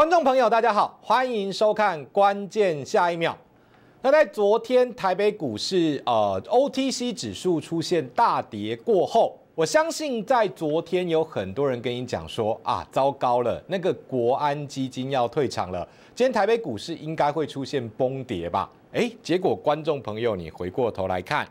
观众朋友，大家好，欢迎收看《关键下一秒》。那在昨天台北股市，呃，OTC 指数出现大跌过后，我相信在昨天有很多人跟你讲说啊，糟糕了，那个国安基金要退场了，今天台北股市应该会出现崩跌吧？哎，结果观众朋友，你回过头来看，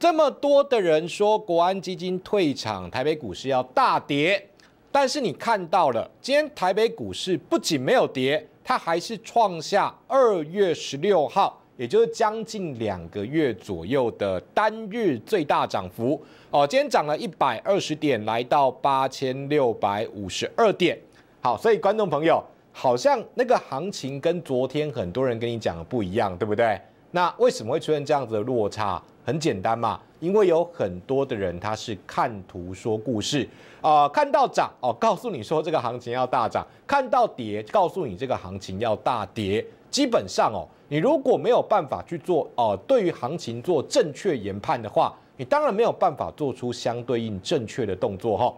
这么多的人说国安基金退场，台北股市要大跌。但是你看到了，今天台北股市不仅没有跌，它还是创下二月十六号，也就是将近两个月左右的单日最大涨幅哦。今天涨了一百二十点，来到八千六百五十二点。好，所以观众朋友，好像那个行情跟昨天很多人跟你讲的不一样，对不对？那为什么会出现这样子的落差？很简单嘛，因为有很多的人他是看图说故事啊，看到涨哦，告诉你说这个行情要大涨；看到跌，告诉你这个行情要大跌。基本上哦，你如果没有办法去做哦，对于行情做正确研判的话，你当然没有办法做出相对应正确的动作哈。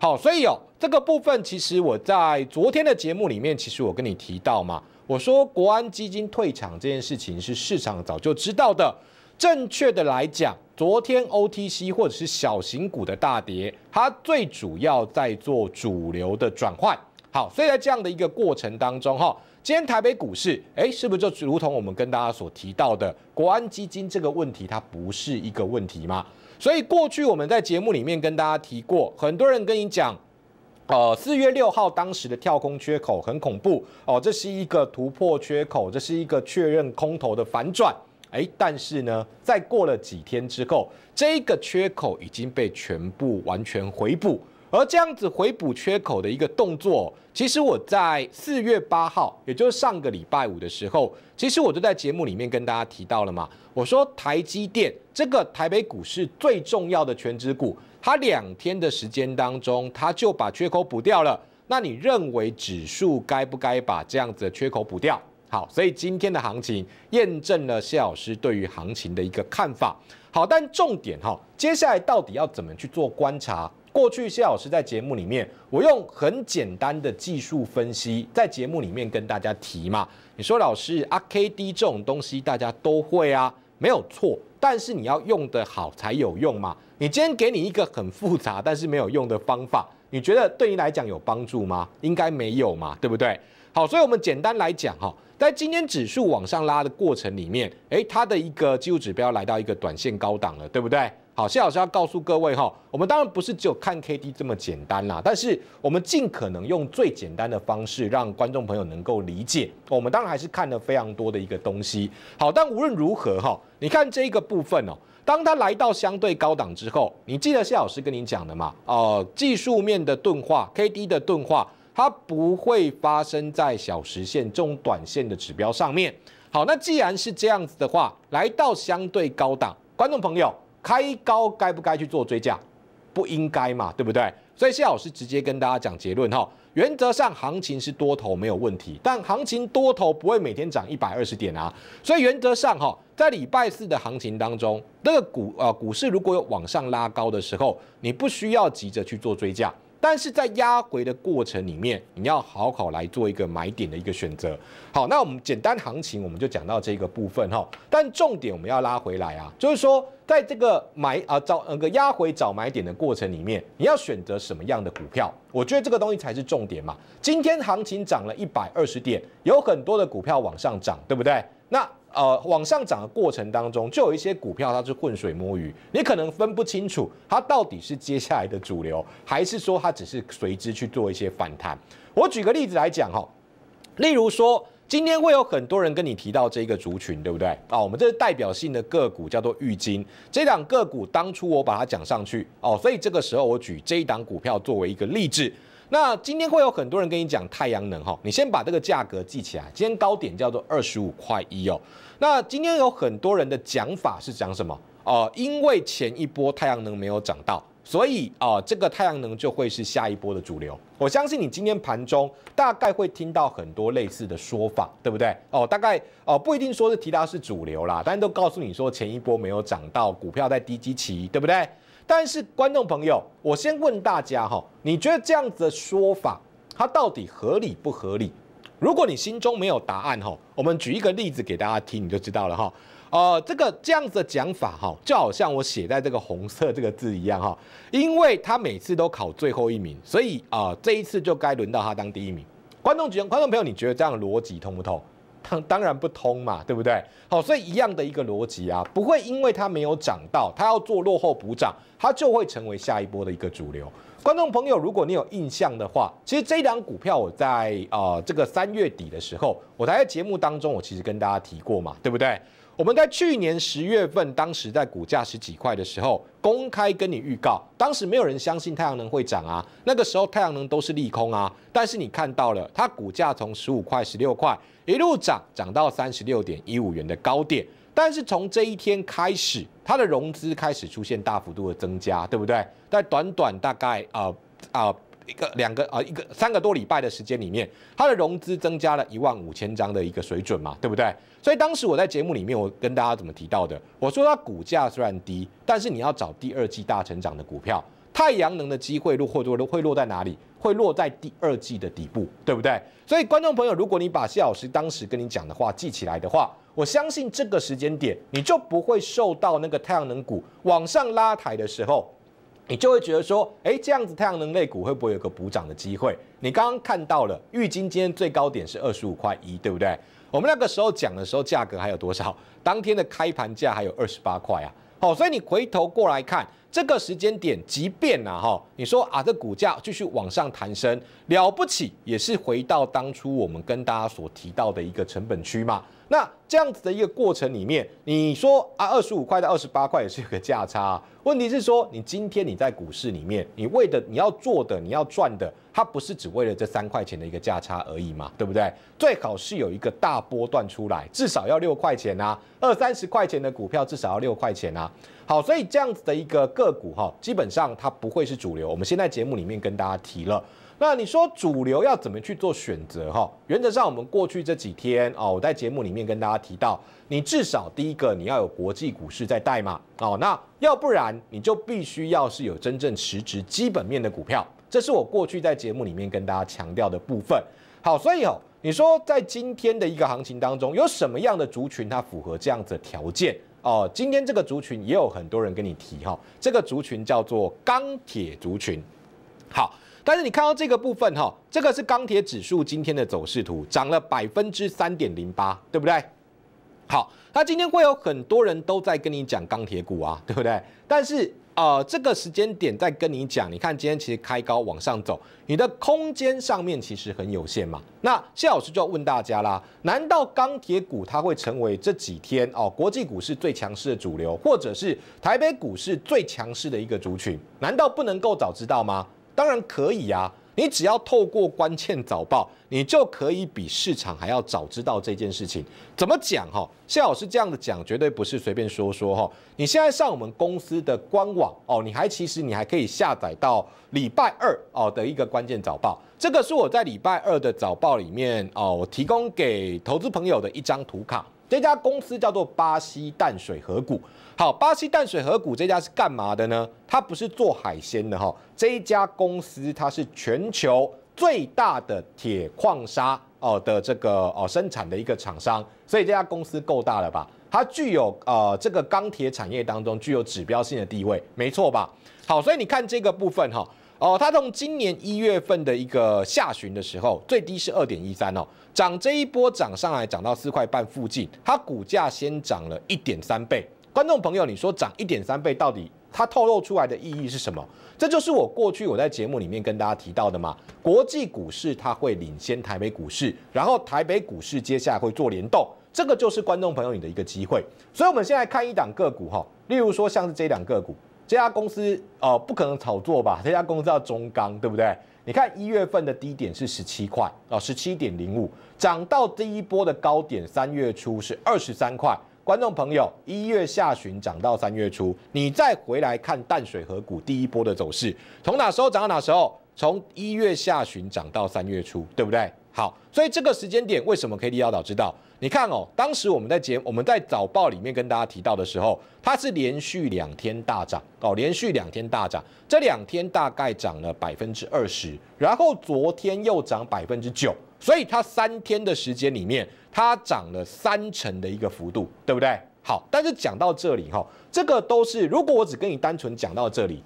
好，所以哦，这个部分其实我在昨天的节目里面，其实我跟你提到嘛，我说国安基金退场这件事情是市场早就知道的。正确的来讲，昨天 OTC 或者是小型股的大跌，它最主要在做主流的转换。好，所以在这样的一个过程当中，哈，今天台北股市，哎，是不是就如同我们跟大家所提到的，国安基金这个问题，它不是一个问题嘛？所以过去我们在节目里面跟大家提过，很多人跟你讲，呃，四月六号当时的跳空缺口很恐怖哦，这是一个突破缺口，这是一个确认空头的反转。哎，但是呢，在过了几天之后，这个缺口已经被全部完全回补。而这样子回补缺口的一个动作，其实我在四月八号，也就是上个礼拜五的时候，其实我就在节目里面跟大家提到了嘛。我说台积电这个台北股市最重要的全职股，它两天的时间当中，它就把缺口补掉了。那你认为指数该不该把这样子的缺口补掉？好，所以今天的行情验证了谢老师对于行情的一个看法。好，但重点哈，接下来到底要怎么去做观察？过去谢老师在节目里面，我用很简单的技术分析，在节目里面跟大家提嘛。你说老师啊 K D 这种东西大家都会啊，没有错。但是你要用的好才有用嘛。你今天给你一个很复杂但是没有用的方法，你觉得对你来讲有帮助吗？应该没有嘛，对不对？好，所以我们简单来讲哈，在今天指数往上拉的过程里面，诶，它的一个技术指标来到一个短线高档了，对不对？好，谢老师要告诉各位哈，我们当然不是只有看 K D 这么简单啦，但是我们尽可能用最简单的方式，让观众朋友能够理解。我们当然还是看了非常多的一个东西。好，但无论如何哈，你看这一个部分哦，当它来到相对高档之后，你记得谢老师跟你讲的嘛？哦，技术面的钝化，K D 的钝化。它不会发生在小时线这种短线的指标上面。好，那既然是这样子的话，来到相对高档，观众朋友开高该不该去做追加？不应该嘛，对不对？所以谢老师直接跟大家讲结论哈，原则上行情是多头没有问题，但行情多头不会每天涨一百二十点啊。所以原则上哈，在礼拜四的行情当中，那个股啊股市如果有往上拉高的时候，你不需要急着去做追加。但是在压回的过程里面，你要好好来做一个买点的一个选择。好，那我们简单行情我们就讲到这个部分哈。但重点我们要拉回来啊，就是说在这个买啊找那个压回找买点的过程里面，你要选择什么样的股票？我觉得这个东西才是重点嘛。今天行情涨了一百二十点，有很多的股票往上涨，对不对？那。呃，往上涨的过程当中，就有一些股票它是浑水摸鱼，你可能分不清楚它到底是接下来的主流，还是说它只是随之去做一些反弹。我举个例子来讲哈，例如说今天会有很多人跟你提到这个族群，对不对？啊，我们这是代表性的个股叫做玉金，这档个股当初我把它讲上去哦，所以这个时候我举这一档股票作为一个例子。那今天会有很多人跟你讲太阳能哈，你先把这个价格记起来，今天高点叫做二十五块一哦。那今天有很多人的讲法是讲什么？哦，因为前一波太阳能没有涨到，所以啊，这个太阳能就会是下一波的主流。我相信你今天盘中大概会听到很多类似的说法，对不对？哦，大概哦不一定说是提到是主流啦，但都告诉你说前一波没有涨到，股票在低基期，对不对？但是观众朋友，我先问大家哈，你觉得这样子的说法，它到底合理不合理？如果你心中没有答案哈，我们举一个例子给大家听，你就知道了哈。呃，这个这样子的讲法哈，就好像我写在这个红色这个字一样哈，因为他每次都考最后一名，所以啊，这一次就该轮到他当第一名。观众举，观众朋友，你觉得这样逻辑通不通？当当然不通嘛，对不对？好，所以一样的一个逻辑啊，不会因为它没有涨到，它要做落后补涨，它就会成为下一波的一个主流。观众朋友，如果你有印象的话，其实这档股票我在啊这个三月底的时候，我在节目当中，我其实跟大家提过嘛，对不对？我们在去年十月份，当时在股价十几块的时候，公开跟你预告，当时没有人相信太阳能会涨啊。那个时候太阳能都是利空啊，但是你看到了，它股价从十五块、十六块一路涨，涨到三十六点一五元的高点。但是从这一天开始，它的融资开始出现大幅度的增加，对不对？在短短大概啊啊。一个两个啊，一个三个多礼拜的时间里面，它的融资增加了一万五千张的一个水准嘛，对不对？所以当时我在节目里面，我跟大家怎么提到的？我说它股价虽然低，但是你要找第二季大成长的股票，太阳能的机会落或多落会落在哪里？会落在第二季的底部，对不对？所以观众朋友，如果你把谢老师当时跟你讲的话记起来的话，我相信这个时间点，你就不会受到那个太阳能股往上拉抬的时候。你就会觉得说，哎，这样子太阳能类股会不会有个补涨的机会？你刚刚看到了，玉金今天最高点是二十五块一，对不对？我们那个时候讲的时候，价格还有多少？当天的开盘价还有二十八块啊。好，所以你回头过来看这个时间点，即便啊，哈，你说啊，这股价继续往上弹升，了不起，也是回到当初我们跟大家所提到的一个成本区嘛。那这样子的一个过程里面，你说啊，二十五块到二十八块也是有个价差。问题是说，你今天你在股市里面，你为的你要做的你要赚的，它不是只为了这三块钱的一个价差而已嘛，对不对？最好是有一个大波段出来，至少要六块钱啊，二三十块钱的股票至少要六块钱啊。好，所以这样子的一个个股哈，基本上它不会是主流。我们现在节目里面跟大家提了。那你说主流要怎么去做选择？哈，原则上我们过去这几天哦，我在节目里面跟大家提到，你至少第一个你要有国际股市在带嘛，哦，那要不然你就必须要是有真正实质基本面的股票，这是我过去在节目里面跟大家强调的部分。好，所以哦，你说在今天的一个行情当中，有什么样的族群它符合这样子的条件？哦，今天这个族群也有很多人跟你提哈，这个族群叫做钢铁族群。好。但是你看到这个部分哈，这个是钢铁指数今天的走势图，涨了百分之三点零八，对不对？好，那今天会有很多人都在跟你讲钢铁股啊，对不对？但是呃，这个时间点在跟你讲，你看今天其实开高往上走，你的空间上面其实很有限嘛。那谢老师就要问大家啦，难道钢铁股它会成为这几天哦国际股市最强势的主流，或者是台北股市最强势的一个族群？难道不能够早知道吗？当然可以啊，你只要透过关键早报，你就可以比市场还要早知道这件事情。怎么讲哈？谢老师这样的讲，绝对不是随便说说哈。你现在上我们公司的官网哦，你还其实你还可以下载到礼拜二哦的一个关键早报。这个是我在礼拜二的早报里面哦，我提供给投资朋友的一张图卡。这家公司叫做巴西淡水河谷。好，巴西淡水河谷这家是干嘛的呢？它不是做海鲜的哈，这一家公司它是全球最大的铁矿砂哦的这个哦生产的一个厂商，所以这家公司够大了吧？它具有呃这个钢铁产业当中具有指标性的地位，没错吧？好，所以你看这个部分哈，哦，它从今年一月份的一个下旬的时候最低是二点一三哦，涨这一波涨上来涨到四块半附近，它股价先涨了一点三倍。观众朋友，你说涨一点三倍，到底它透露出来的意义是什么？这就是我过去我在节目里面跟大家提到的嘛。国际股市它会领先台北股市，然后台北股市接下来会做联动，这个就是观众朋友你的一个机会。所以，我们先来看一档个股哈，例如说像是这两个股，这家公司呃不可能炒作吧？这家公司叫中钢，对不对？你看一月份的低点是十七块哦，十七点零五，涨到第一波的高点三月初是二十三块。观众朋友，一月下旬涨到三月初，你再回来看淡水河谷第一波的走势，从哪时候涨到哪时候？从一月下旬涨到三月初，对不对？好，所以这个时间点，为什么 K D 幺导知道？你看哦，当时我们在节我们在早报里面跟大家提到的时候，它是连续两天大涨哦，连续两天大涨，这两天大概涨了百分之二十，然后昨天又涨百分之九。所以它三天的时间里面，它涨了三成的一个幅度，对不对？好，但是讲到这里哈，这个都是如果我只跟你单纯讲到这里，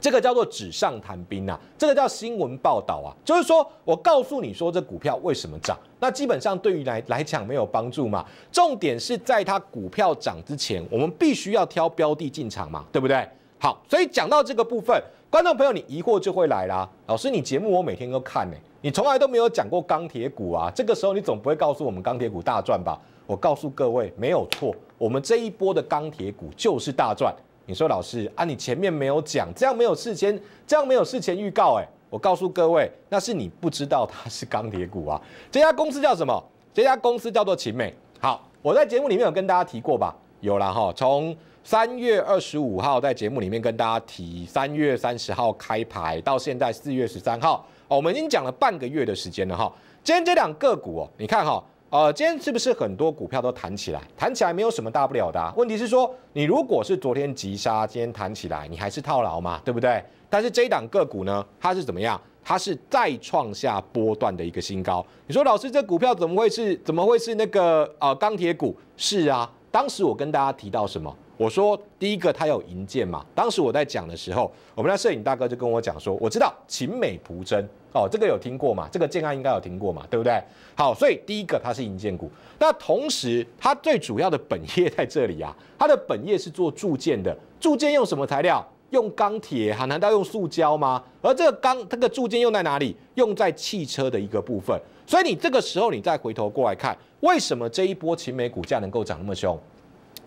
这个叫做纸上谈兵啊，这个叫新闻报道啊，就是说我告诉你说这股票为什么涨，那基本上对于来来讲没有帮助嘛。重点是在它股票涨之前，我们必须要挑标的进场嘛，对不对？好，所以讲到这个部分。观众朋友，你疑惑就会来啦。老师，你节目我每天都看呢，你从来都没有讲过钢铁股啊。这个时候你总不会告诉我们钢铁股大赚吧？我告诉各位，没有错，我们这一波的钢铁股就是大赚。你说老师啊，你前面没有讲，这样没有事先，这样没有事前预告，哎，我告诉各位，那是你不知道它是钢铁股啊。这家公司叫什么？这家公司叫做秦美。好，我在节目里面有跟大家提过吧？有了哈，从。三月二十五号在节目里面跟大家提，三月三十号开牌到现在四月十三号，哦，我们已经讲了半个月的时间了哈。今天这档个股哦，你看哈，呃，今天是不是很多股票都弹起来？弹起来没有什么大不了的，问题是说你如果是昨天急杀，今天弹起来，你还是套牢嘛，对不对？但是这一档个股呢，它是怎么样？它是再创下波段的一个新高。你说老师，这股票怎么会是怎么会是那个呃钢铁股？是啊，当时我跟大家提到什么？我说第一个它有银建嘛？当时我在讲的时候，我们的摄影大哥就跟我讲说，我知道秦美普珍哦，这个有听过嘛？这个建安应该有听过嘛？对不对？好，所以第一个它是银建股，那同时它最主要的本业在这里啊，它的本业是做铸件的，铸件用什么材料？用钢铁哈？难道用塑胶吗？而这个钢这个铸件用在哪里？用在汽车的一个部分。所以你这个时候你再回头过来看，为什么这一波秦美股价能够涨那么凶？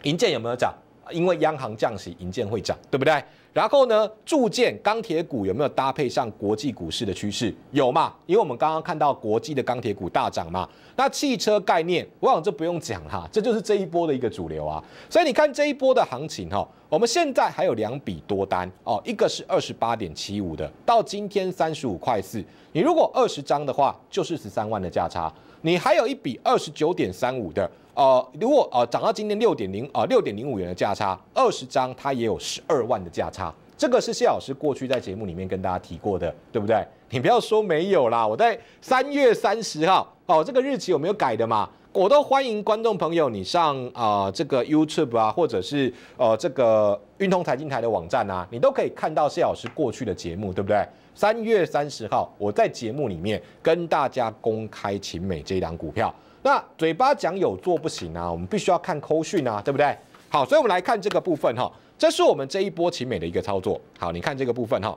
银建有没有涨？因为央行降息，银建会涨，对不对？然后呢，铸建钢铁股有没有搭配上国际股市的趋势？有嘛？因为我们刚刚看到国际的钢铁股大涨嘛。那汽车概念，我想这不用讲哈，这就是这一波的一个主流啊。所以你看这一波的行情哈，我们现在还有两笔多单哦，一个是二十八点七五的，到今天三十五块四，你如果二十张的话，就是十三万的价差。你还有一笔二十九点三五的。呃，如果呃涨到今天六点零啊，六点零五元的价差，二十张它也有十二万的价差，这个是谢老师过去在节目里面跟大家提过的，对不对？你不要说没有啦，我在三月三十号，哦，这个日期有没有改的嘛？我都欢迎观众朋友，你上啊这个 YouTube 啊，或者是呃这个运通财经台的网站啊，你都可以看到谢老师过去的节目，对不对？三月三十号，我在节目里面跟大家公开秦美这档股票。那嘴巴讲有做不行啊，我们必须要看扣讯啊，对不对？好，所以我们来看这个部分哈，这是我们这一波起美的一个操作。好，你看这个部分哈，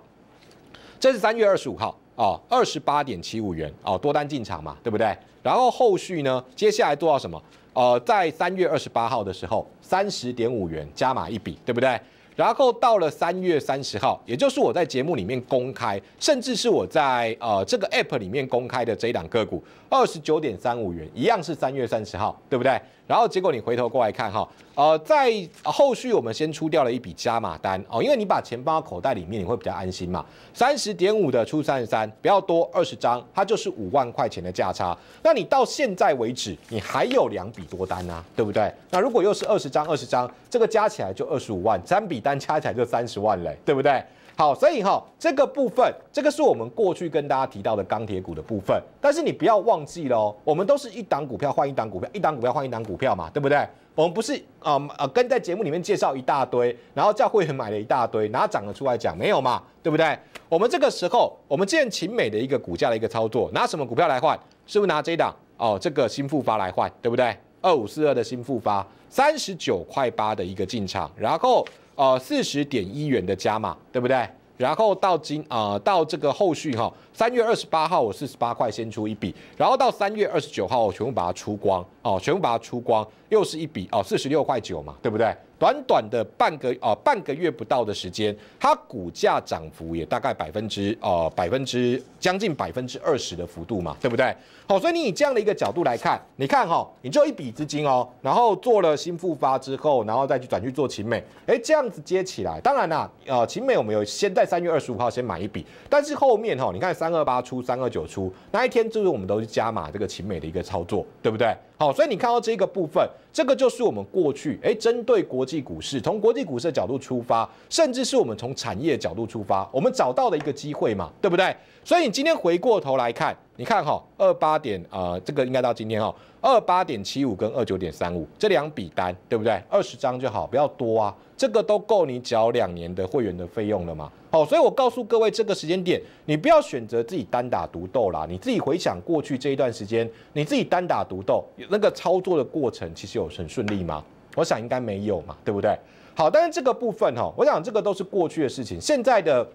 这是三月二十五号啊，二十八点七五元啊，多单进场嘛，对不对？然后后续呢，接下来做到什么？呃，在三月二十八号的时候，三十点五元加码一笔，对不对？然后到了三月三十号，也就是我在节目里面公开，甚至是我在呃这个 app 里面公开的这一档个股。二十九点三五元，一样是三月三十号，对不对？然后结果你回头过来看哈，呃，在后续我们先出掉了一笔加码单哦，因为你把钱放到口袋里面，你会比较安心嘛。三十点五的出三十三，不要多二十张，它就是五万块钱的价差。那你到现在为止，你还有两笔多单啊，对不对？那如果又是二十张二十张，这个加起来就二十五万，三笔单加起来就三十万嘞，对不对？好，所以哈，这个部分，这个是我们过去跟大家提到的钢铁股的部分。但是你不要忘记了，我们都是一档股票换一档股票，一档股票换一档股票嘛，对不对？我们不是啊啊，跟在节目里面介绍一大堆，然后叫会员买了一大堆，然后涨了出来讲没有嘛，对不对？我们这个时候，我们见秦美的一个股价的一个操作，拿什么股票来换？是不是拿这一档哦，这个新复发来换，对不对？二五四二的新复发，三十九块八的一个进场，然后。呃，四十点一元的加码，对不对？然后到今啊，到这个后续哈，三月二十八号我四十八块先出一笔，然后到三月二十九号我全部把它出光哦，全部把它出光，又是一笔哦，四十六块九嘛，对不对？短短的半个啊半个月不到的时间，它股价涨幅也大概百分之啊百分之将近百分之二十的幅度嘛，对不对？好，所以你以这样的一个角度来看，你看哈，你就一笔资金哦，然后做了新复发之后，然后再去转去做秦美，哎，这样子接起来，当然啦，呃，秦美我们有先在三月二十五号先买一笔，但是后面哈，你看三二八出，三二九出那一天就是我们都加码这个秦美的一个操作，对不对？好，所以你看到这个部分，这个就是我们过去哎，针对国际股市，从国际股市的角度出发，甚至是我们从产业角度出发，我们找到的一个机会嘛，对不对？所以你今天回过头来看，你看哈，二八点啊，这个应该到今天哈，二八点七五跟二九点三五这两笔单，对不对？二十张就好，不要多啊。这个都够你缴两年的会员的费用了吗？好，所以我告诉各位，这个时间点，你不要选择自己单打独斗啦。你自己回想过去这一段时间，你自己单打独斗那个操作的过程，其实有很顺利吗？我想应该没有嘛，对不对？好，但是这个部分哈，我想这个都是过去的事情。现在的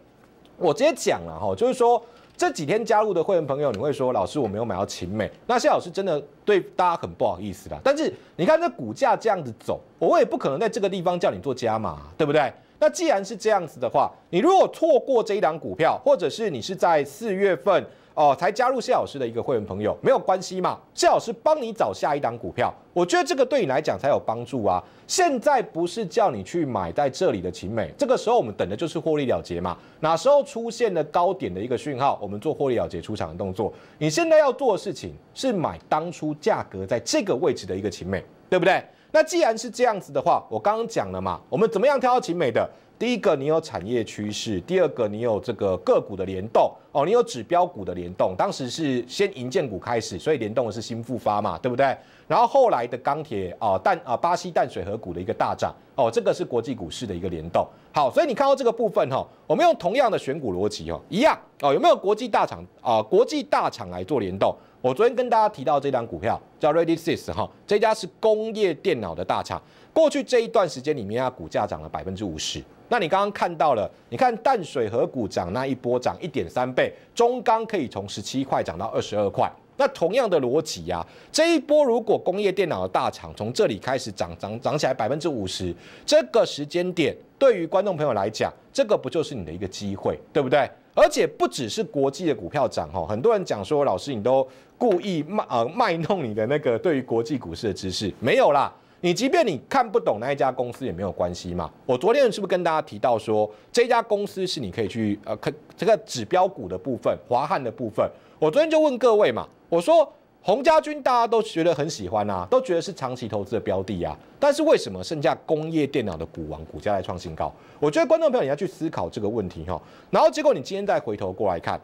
我直接讲了哈，就是说。这几天加入的会员朋友，你会说老师我没有买到秦美，那谢老师真的对大家很不好意思啦。但是你看这股价这样子走，我也不可能在这个地方叫你做加码，对不对？那既然是这样子的话，你如果错过这一档股票，或者是你是在四月份。哦，才加入谢老师的一个会员朋友没有关系嘛，谢老师帮你找下一档股票，我觉得这个对你来讲才有帮助啊。现在不是叫你去买在这里的秦美，这个时候我们等的就是获利了结嘛。哪时候出现了高点的一个讯号，我们做获利了结出场的动作。你现在要做的事情是买当初价格在这个位置的一个秦美，对不对？那既然是这样子的话，我刚刚讲了嘛，我们怎么样挑到景美的？第一个，你有产业趋势；第二个，你有这个个股的联动哦，你有指标股的联动。当时是先银建股开始，所以联动的是新复发嘛，对不对？然后后来的钢铁啊、淡啊、巴西淡水河谷的一个大涨哦，这个是国际股市的一个联动。好，所以你看到这个部分哈，我们用同样的选股逻辑哦，一样哦，有没有国际大厂啊？国际大厂来做联动？我昨天跟大家提到这张股票，叫 ReadySys 哈，这家是工业电脑的大厂。过去这一段时间里面，它股价涨了百分之五十。那你刚刚看到了，你看淡水河谷涨那一波涨一点三倍，中钢可以从十七块涨到二十二块。那同样的逻辑啊，这一波如果工业电脑的大厂从这里开始涨涨涨起来百分之五十，这个时间点对于观众朋友来讲，这个不就是你的一个机会，对不对？而且不只是国际的股票涨哈，很多人讲说，老师你都故意卖呃卖弄你的那个对于国际股市的知识，没有啦，你即便你看不懂那一家公司也没有关系嘛。我昨天是不是跟大家提到说，这家公司是你可以去呃看这个指标股的部分，华汉的部分，我昨天就问各位嘛，我说。洪家军大家都觉得很喜欢啊，都觉得是长期投资的标的啊。但是为什么剩下工业电脑的股王股价在创新高？我觉得观众朋友你要去思考这个问题哈。然后结果你今天再回头过来看，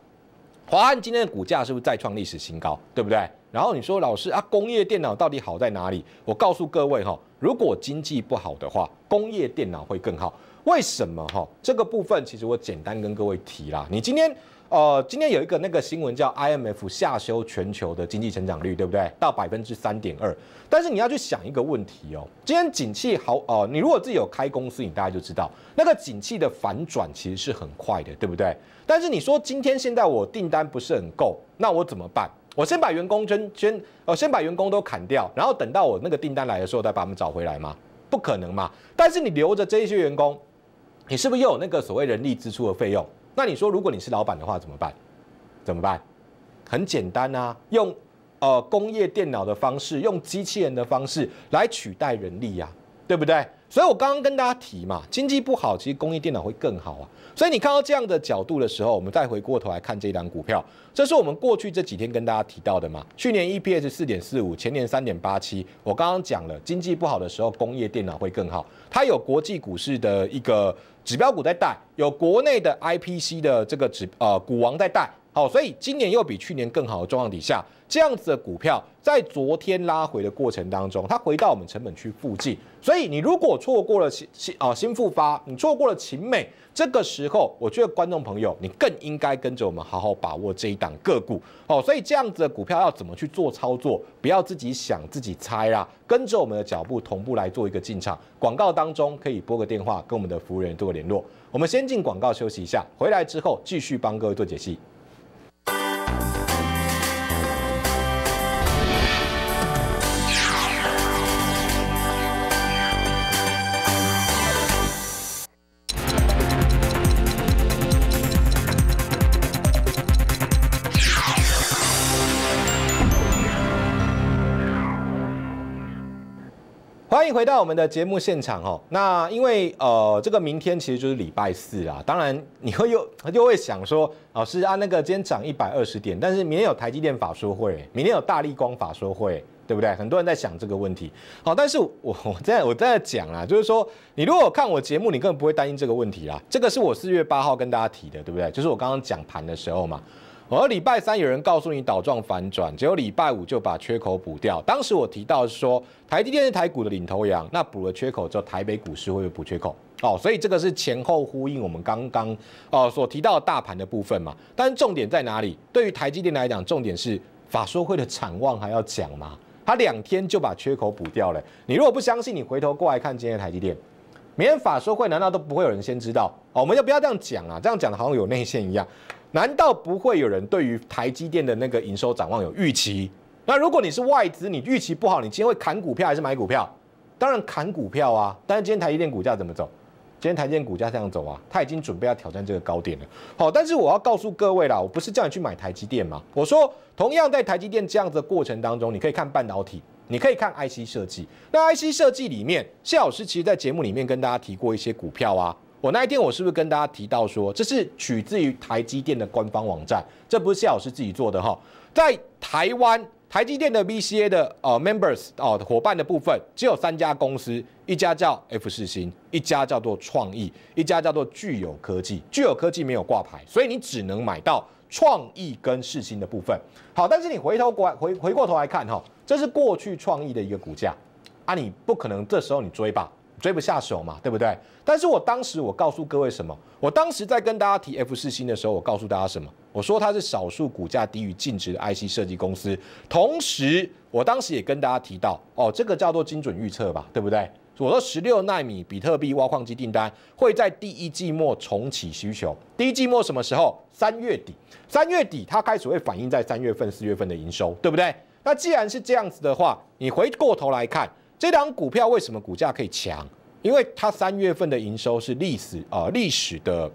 华汉今天的股价是不是再创历史新高，对不对？然后你说老师啊，工业电脑到底好在哪里？我告诉各位哈，如果经济不好的话，工业电脑会更好。为什么哈？这个部分其实我简单跟各位提啦。你今天。呃，今天有一个那个新闻叫 IMF 下修全球的经济成长率，对不对？到百分之三点二。但是你要去想一个问题哦，今天景气好，呃，你如果自己有开公司，你大家就知道，那个景气的反转其实是很快的，对不对？但是你说今天现在我订单不是很够，那我怎么办？我先把员工先先呃先把员工都砍掉，然后等到我那个订单来的时候再把他们找回来吗？不可能嘛？但是你留着这一些员工，你是不是又有那个所谓人力支出的费用？那你说，如果你是老板的话，怎么办？怎么办？很简单啊，用呃工业电脑的方式，用机器人的方式来取代人力呀，对不对？所以我刚刚跟大家提嘛，经济不好，其实工业电脑会更好啊。所以你看到这样的角度的时候，我们再回过头来看这一档股票，这是我们过去这几天跟大家提到的嘛。去年 EPS 四点四五，前年三点八七。我刚刚讲了，经济不好的时候，工业电脑会更好，它有国际股市的一个。指标股在带，有国内的 IPC 的这个指呃股王在带。好，所以今年又比去年更好的状况底下，这样子的股票在昨天拉回的过程当中，它回到我们成本区附近。所以你如果错过了新新啊新复发，你错过了秦美，这个时候，我觉得观众朋友你更应该跟着我们好好把握这一档个股好，所以这样子的股票要怎么去做操作？不要自己想自己猜啦，跟着我们的脚步同步来做一个进场。广告当中可以拨个电话跟我们的服务人做个联络。我们先进广告休息一下，回来之后继续帮各位做解析。欢迎回到我们的节目现场哦。那因为呃，这个明天其实就是礼拜四啦。当然你会又 又会想说，老师啊，那个今天涨一百二十点，但是明天有台积电法说会，明天有大力光法说会，对不对？很多人在想这个问题。好，但是我 我在我在讲啊，就是说，你如果看我节目，你根本不会担心这个问题啦。这个是我四月八号跟大家提的，对不对？就是我刚刚讲盘的时候嘛。而礼拜三有人告诉你倒状反转，结果礼拜五就把缺口补掉。当时我提到说，台积电是台股的领头羊，那补了缺口之后，台北股市会有补缺口。哦，所以这个是前后呼应我们刚刚哦所提到大盘的部分嘛。但是重点在哪里？对于台积电来讲，重点是法说会的展望还要讲吗？他两天就把缺口补掉了。你如果不相信，你回头过来看今天的台积电。明天法说会难道都不会有人先知道？哦，我们就不要这样讲啊，这样讲的好像有内线一样。难道不会有人对于台积电的那个营收展望有预期？那如果你是外资，你预期不好，你今天会砍股票还是买股票？当然砍股票啊！但是今天台积电股价怎么走？今天台积电股价这样走啊？他已经准备要挑战这个高点了。好，但是我要告诉各位啦，我不是叫你去买台积电嘛。我说，同样在台积电这样的过程当中，你可以看半导体，你可以看 IC 设计。那 IC 设计里面，谢老师其实，在节目里面跟大家提过一些股票啊。我那一天我是不是跟大家提到说，这是取自于台积电的官方网站，这不是谢老师自己做的哈。在台湾台积电的 VCA 的呃 members 哦伙伴的部分，只有三家公司，一家叫 F 四星，一家叫做创意，一家叫做具有科技。具有科技没有挂牌，所以你只能买到创意跟四星的部分。好，但是你回头过来回回过头来看哈，这是过去创意的一个股价啊，你不可能这时候你追吧。追不下手嘛，对不对？但是我当时我告诉各位什么？我当时在跟大家提 F 四星的时候，我告诉大家什么？我说它是少数股价低于净值的 IC 设计公司。同时，我当时也跟大家提到，哦，这个叫做精准预测吧，对不对？我说十六纳米比特币挖矿机订单会在第一季末重启需求，第一季末什么时候？三月底，三月底它开始会反映在三月份、四月份的营收，对不对？那既然是这样子的话，你回过头来看。这两股票为什么股价可以强？因为它三月份的营收是历史啊历史的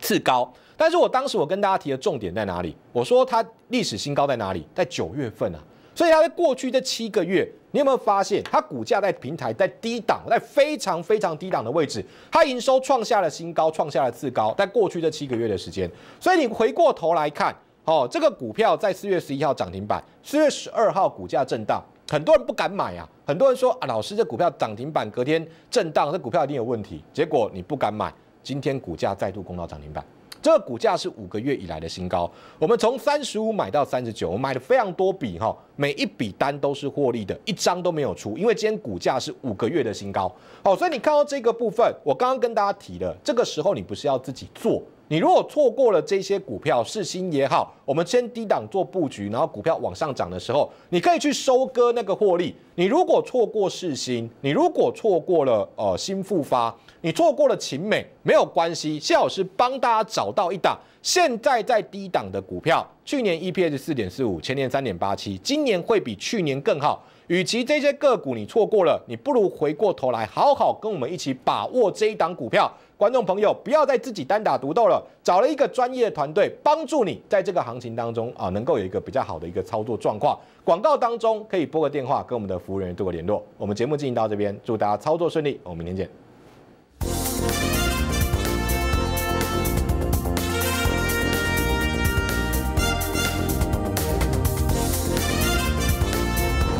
次高。但是我当时我跟大家提的重点在哪里？我说它历史新高在哪里？在九月份啊。所以它在过去这七个月，你有没有发现它股价在平台在低档，在非常非常低档的位置？它营收创下了新高，创下了次高，在过去这七个月的时间。所以你回过头来看，哦，这个股票在四月十一号涨停板，四月十二号股价震荡。很多人不敢买啊！很多人说啊，老师这股票涨停板，隔天震荡，这股票一定有问题。结果你不敢买，今天股价再度攻到涨停板，这个股价是五个月以来的新高。我们从三十五买到三十九，我买了非常多笔哈，每一笔单都是获利的，一张都没有出，因为今天股价是五个月的新高。好，所以你看到这个部分，我刚刚跟大家提了，这个时候你不是要自己做。你如果错过了这些股票市新也好，我们先低档做布局，然后股票往上涨的时候，你可以去收割那个获利。你如果错过市新，你如果错过了呃新复发，你错过了秦美没有关系，谢老师帮大家找到一档现在在低档的股票，去年 EPS 四点四五，前年三点八七，今年会比去年更好。与其这些个股你错过了，你不如回过头来好好跟我们一起把握这一档股票。观众朋友，不要再自己单打独斗了，找了一个专业的团队帮助你，在这个行情当中啊，能够有一个比较好的一个操作状况。广告当中可以拨个电话，跟我们的服务人员做个联络。我们节目进行到这边，祝大家操作顺利，我们明天见。